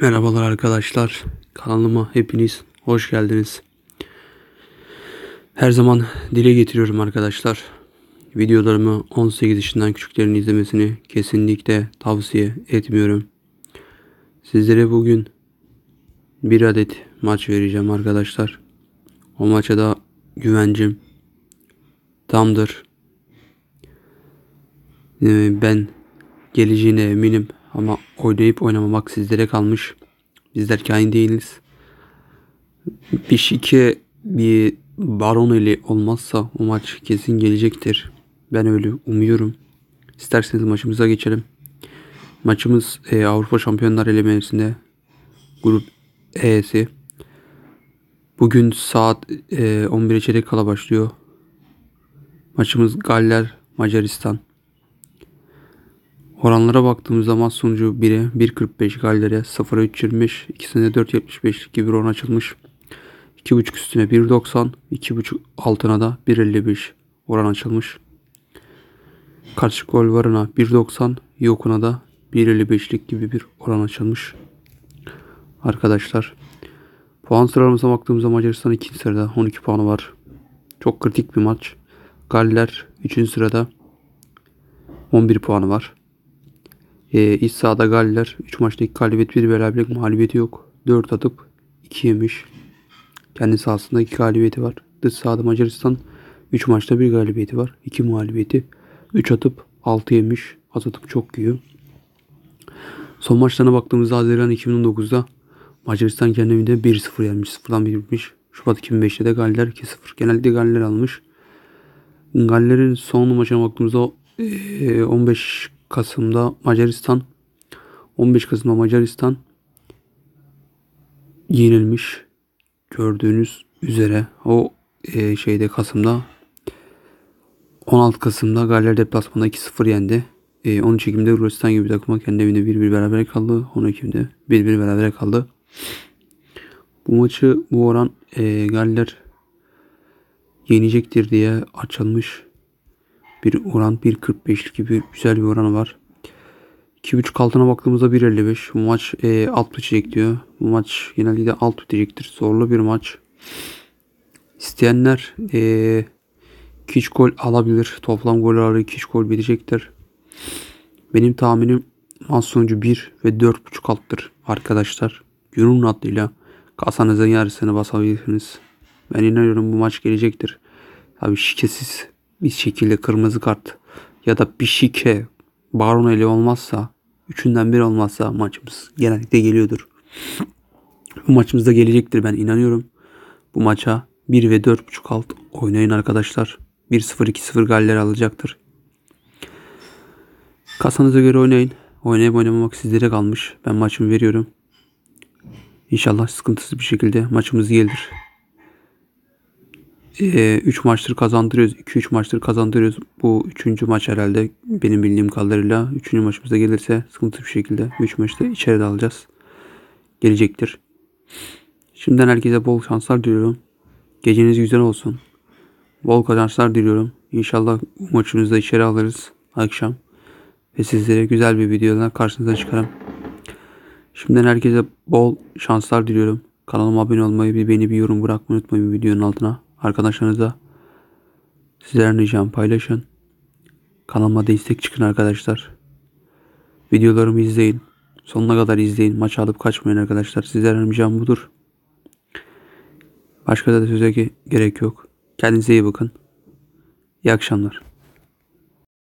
Merhabalar arkadaşlar. Kanalıma hepiniz hoş geldiniz. Her zaman dile getiriyorum arkadaşlar. Videolarımı 18 yaşından küçüklerin izlemesini kesinlikle tavsiye etmiyorum. Sizlere bugün bir adet maç vereceğim arkadaşlar. O maça da güvencim tamdır. Ee, ben geleceğine eminim. Ama oynayıp oynamamak sizlere kalmış. Bizler kain değiliz. Bir şike bir baron eli olmazsa o maç kesin gelecektir. Ben öyle umuyorum. İsterseniz maçımıza geçelim. Maçımız e, Avrupa Şampiyonlar elemesinde grup E'si. Bugün saat e, 11'e çeyrek kala başlıyor. Maçımız Galler Macaristan. Oranlara baktığımızda maç sonucu 1'e 1.45 Galler'e 0'a 3.25 ikisine 4.75'lik gibi bir oran açılmış. 2.5 üstüne 1.90 2.5 altına da 1.55 oran açılmış. Karşı gol varına 1.90 yokuna da 1.55'lik gibi bir oran açılmış. Arkadaşlar puan sıralamasına baktığımızda Macaristan 2. sırada 12 puanı var. Çok kritik bir maç. Galler 3. sırada 11 puanı var. E, iç sahada Galler 3 maçtaki galibiyet 1 beraberlik mağlubiyeti yok. 4 atıp 2 yemiş. Kendi sahasında 2 galibiyeti var. Dış sahada Macaristan 3 maçta 1 galibiyeti var. 2 mağlubiyeti. 3 atıp 6 yemiş. Az atıp çok yiyor. Son maçlarına baktığımızda Haziran 2019'da Macaristan kendi evinde 1-0 yenmiş. 0'dan 1 bitmiş. Şubat 2005'te de Galler 2-0. Genelde Galler almış. Galler'in son maçına baktığımızda 15 e, Kasım'da Macaristan 15 Kasım'da Macaristan yenilmiş. Gördüğünüz üzere o e, şeyde Kasım'da 16 Kasım'da Galler deplasmanında 2-0 yendi. E, 13 Ekim'de Hırvatistan gibi bir takıma kendi evinde 1-1 beraber kaldı. 10 Ekim'de 1-1 beraber kaldı. Bu maçı bu oran e, Galler yenecektir diye açılmış bir oran 1.45'lik gibi güzel bir oranı var. 2.5 altına baktığımızda 1.55. Bu maç e, alt bitecek diyor. Bu maç genelde alt bitecektir. Zorlu bir maç. İsteyenler e, kiç gol alabilir. Toplam gol aralığı kiç gol bitecektir. Benim tahminim maç sonucu 1 ve 4.5 alttır arkadaşlar. Günün adıyla kasanızın yarısını basabilirsiniz. Ben inanıyorum bu maç gelecektir. Tabii şikesiz bir şekilde kırmızı kart ya da bir şike Baronelli olmazsa üçünden bir olmazsa maçımız genellikle geliyordur. Bu maçımızda gelecektir ben inanıyorum. Bu maça 1 ve 4.5 alt oynayın arkadaşlar. 1-0-2-0 galler alacaktır. Kasanıza göre oynayın. Oynayıp oynamamak sizlere kalmış. Ben maçımı veriyorum. İnşallah sıkıntısız bir şekilde maçımız gelir. 3 ee, maçtır kazandırıyoruz. 2-3 maçtır kazandırıyoruz. Bu 3. maç herhalde benim bildiğim kadarıyla 3. maçımıza gelirse sıkıntı bir şekilde 3 maçta içeride alacağız. Gelecektir. Şimdiden herkese bol şanslar diliyorum. Geceniz güzel olsun. Bol kazançlar diliyorum. İnşallah maçımızı da içeri alırız akşam. Ve sizlere güzel bir videolar karşınıza çıkarım. Şimdiden herkese bol şanslar diliyorum. Kanalıma abone olmayı, bir beni bir yorum bırakmayı unutmayın videonun altına arkadaşlarınıza. Sizlerin ricam paylaşın. Kanalıma destek çıkın arkadaşlar. Videolarımı izleyin. Sonuna kadar izleyin. Maç alıp kaçmayın arkadaşlar. Sizlerin ricam budur. Başka da söze gerek yok. Kendinize iyi bakın. İyi akşamlar.